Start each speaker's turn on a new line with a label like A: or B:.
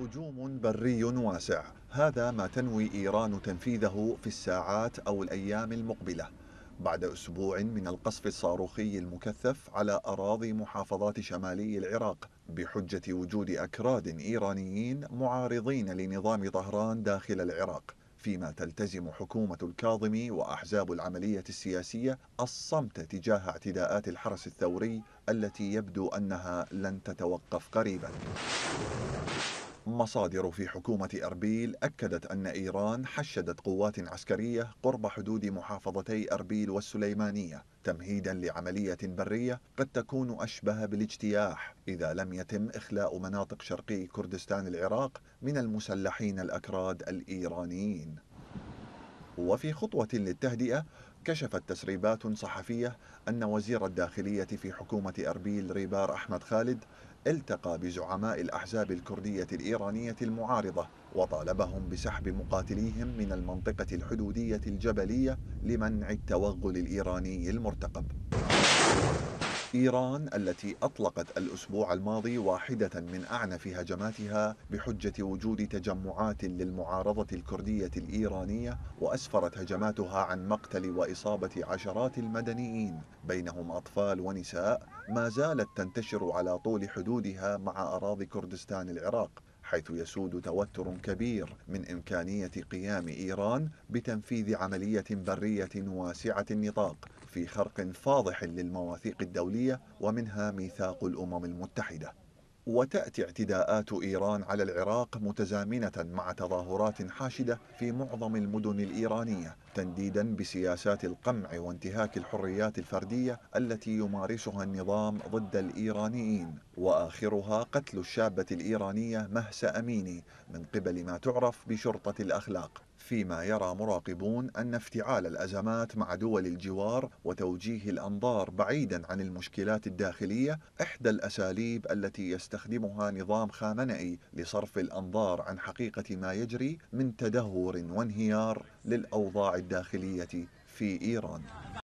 A: هجوم بري واسع هذا ما تنوي إيران تنفيذه في الساعات أو الأيام المقبلة بعد أسبوع من القصف الصاروخي المكثف على أراضي محافظات شمالي العراق بحجة وجود أكراد إيرانيين معارضين لنظام طهران داخل العراق فيما تلتزم حكومة الكاظمي وأحزاب العملية السياسية الصمت تجاه اعتداءات الحرس الثوري التي يبدو أنها لن تتوقف قريبا مصادر في حكومة أربيل أكدت أن إيران حشدت قوات عسكرية قرب حدود محافظتي أربيل والسليمانية تمهيدا لعملية برية قد تكون أشبه بالاجتياح إذا لم يتم إخلاء مناطق شرقي كردستان العراق من المسلحين الأكراد الإيرانيين وفي خطوة للتهدئة كشفت تسريبات صحفية أن وزير الداخلية في حكومة أربيل ريبار أحمد خالد التقى بزعماء الأحزاب الكردية الإيرانية المعارضة وطالبهم بسحب مقاتليهم من المنطقة الحدودية الجبلية لمنع التوغل الإيراني المرتقب إيران التي أطلقت الأسبوع الماضي واحدة من أعنف هجماتها بحجة وجود تجمعات للمعارضة الكردية الإيرانية وأسفرت هجماتها عن مقتل وإصابة عشرات المدنيين بينهم أطفال ونساء ما زالت تنتشر على طول حدودها مع أراضي كردستان العراق حيث يسود توتر كبير من إمكانية قيام إيران بتنفيذ عملية برية واسعة النطاق في خرق فاضح للمواثيق الدولية ومنها ميثاق الأمم المتحدة وتأتي اعتداءات إيران على العراق متزامنة مع تظاهرات حاشدة في معظم المدن الإيرانية تنديدا بسياسات القمع وانتهاك الحريات الفردية التي يمارسها النظام ضد الإيرانيين وآخرها قتل الشابة الإيرانية مهسا أميني من قبل ما تعرف بشرطة الأخلاق فيما يرى مراقبون أن افتعال الأزمات مع دول الجوار وتوجيه الأنظار بعيدا عن المشكلات الداخلية إحدى الأساليب التي يستخدمها نظام خامنئي لصرف الأنظار عن حقيقة ما يجري من تدهور وانهيار للأوضاع الداخلية في إيران